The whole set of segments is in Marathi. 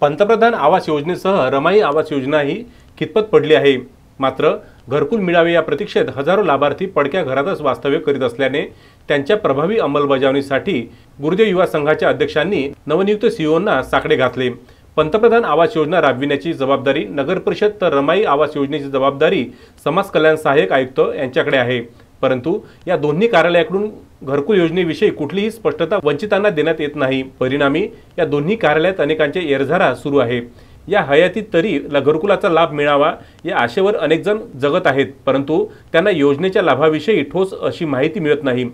पंतप्रधान आवास योजनेसह रमाई आवास योजना ही कितपत पडली आहे मात्र घरकुल मिळावे या प्रतीक्षेत हजारो लाभार्थी पडक्या घरातच वास्तव्य करीत असल्याने त्यांच्या प्रभावी अंमलबजावणीसाठी गुरुदेव युवा संघाच्या अध्यक्षांनी नवनियुक्त सीईओंना e साकडे घातले पंतप्रधान आवास योजना राबविण्याची जबाबदारी नगर परिषद तर रमाई आवास योजनेची जबाबदारी समाज कल्याण सहाय्यक आयुक्त यांच्याकडे आहे परंतु या दोन्ही कार्यालयाकडून घरकुल योजनेविषयी कुठलीही स्पष्टता वंचितांना देण्यात येत नाही परिणामी या दोन्ही कार्यालयात अनेकांचे एरझारा सुरू आहे या हयातीत तरी घरकुलाचा लाभ मिळावा या आशेवर अनेकजण जगत आहेत परंतु त्यांना योजनेच्या लाभाविषयी ठोस अशी माहिती मिळत नाही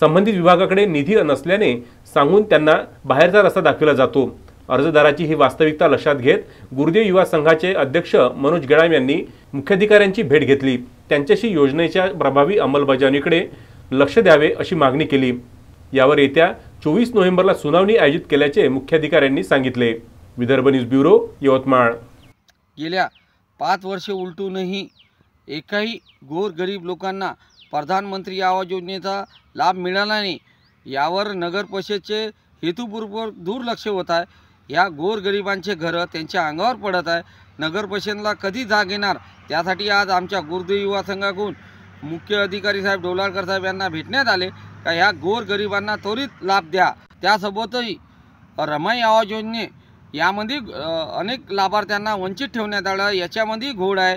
संबंधित विभागाकडे निधी नसल्याने सांगून त्यांना बाहेरचा रस्ता दाखविला जातो अर्जदाराची ही वास्तविकता लक्षात घेत गुरुदेव युवा संघाचे अध्यक्ष मनोज गेळाम यांनी मुख्याधिकाऱ्यांची भेट घेतली त्यांच्याशी योजनेच्या प्रभावी अंमलबजावणीकडे लक्ष द्यावे अशी मागणी केली यावर येत्या चोवीस नोव्हेंबरला सुनावणी आयोजित केल्याचे मुख्याधिकाऱ्यांनी सांगितले विदर्भ न्यूज ब्युरो यवतमाळ गेल्या पाच वर्षे उलटूनही एकाही गोरगरीब लोकांना प्रधानमंत्री आवास योजनेचा लाभ मिळाला नाही यावर नगर परिषदेचे हेतुपूर्वक दुर्लक्ष होत आहे या गोरगरिबांचे घरं त्यांच्या अंगावर पडत आहे नगर कधी जाग येणार त्यासाठी आज आमच्या गुरुदेव युवा संघाकडून मुख्य अधिकारी साहेब डोलारकर साहेब यांना भेटण्यात आले का ह्या गरिबांना त्वरित लाभ द्या त्यासोबतही रमाई आवाज योजने यामध्ये अनेक लाभार्थ्यांना वंचित ठेवण्यात आलं याच्यामध्ये घोड आहे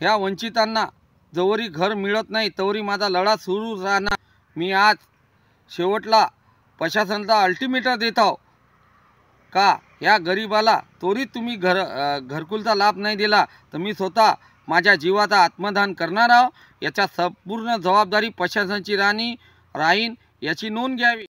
ह्या वंचितांना जवरी घर मिळत नाही तवरी माझा लढा सुरू राहणार मी आज शेवटला प्रशासनाचा अल्टिमेटर देत आहो का या गरिबाला त्वरित तुम्ही घर घरकुलचा लाभ नाही दिला तर मी स्वतः माझ्या जीवाचा आत्मदान करणार आहो याच्या संपूर्ण जबाबदारी प्रशासनाची राणी राहीन याची नोंद घ्यावी